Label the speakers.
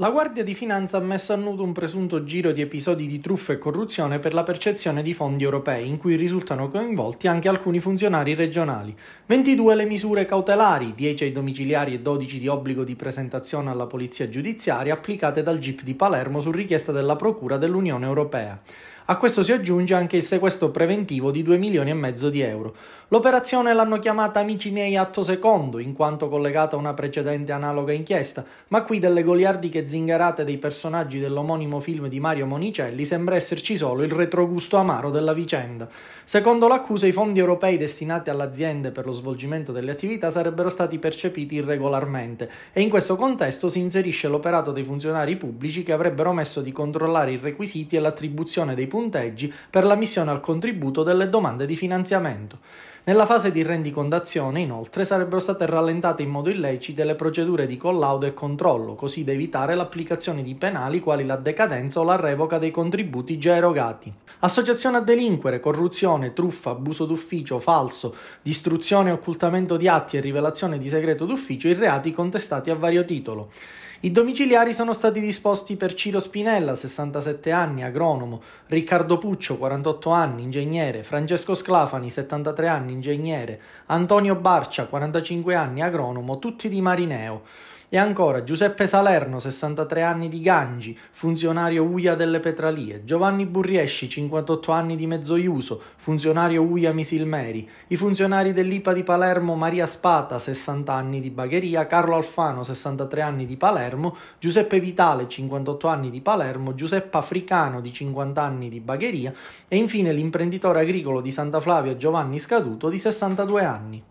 Speaker 1: La Guardia di Finanza ha messo a nudo un presunto giro di episodi di truffa e corruzione per la percezione di fondi europei, in cui risultano coinvolti anche alcuni funzionari regionali. 22 le misure cautelari, 10 ai domiciliari e 12 di obbligo di presentazione alla polizia giudiziaria applicate dal GIP di Palermo su richiesta della Procura dell'Unione Europea. A questo si aggiunge anche il sequestro preventivo di 2 milioni e mezzo di euro. L'operazione l'hanno chiamata Amici miei atto secondo, in quanto collegata a una precedente analoga inchiesta, ma qui delle goliardiche zingarate dei personaggi dell'omonimo film di Mario Monicelli sembra esserci solo il retrogusto amaro della vicenda. Secondo l'accusa, i fondi europei destinati all'azienda per lo svolgimento delle attività sarebbero stati percepiti irregolarmente e in questo contesto si inserisce l'operato dei funzionari pubblici che avrebbero omesso di controllare i requisiti e l'attribuzione dei punti punteggi per la missione al contributo delle domande di finanziamento. Nella fase di rendicondazione, inoltre, sarebbero state rallentate in modo illecito le procedure di collaudo e controllo, così da evitare l'applicazione di penali quali la decadenza o la revoca dei contributi già erogati. Associazione a delinquere, corruzione, truffa, abuso d'ufficio, falso, distruzione e occultamento di atti e rivelazione di segreto d'ufficio i reati contestati a vario titolo. I domiciliari sono stati disposti per Ciro Spinella, 67 anni, agronomo, Riccardo Puccio, 48 anni, ingegnere, Francesco Sclafani, 73 anni, ingegnere, Antonio Barcia, 45 anni, agronomo, tutti di Marineo. E ancora Giuseppe Salerno, 63 anni di Gangi, funzionario UIA delle Petralie, Giovanni Burriesci, 58 anni di Mezzoiuso, funzionario UIA Misilmeri, i funzionari dell'IPA di Palermo Maria Spata, 60 anni di Bagheria, Carlo Alfano, 63 anni di Palermo, Giuseppe Vitale, 58 anni di Palermo, Giuseppe Africano, di 50 anni di Bagheria e infine l'imprenditore agricolo di Santa Flavia Giovanni Scaduto, di 62 anni.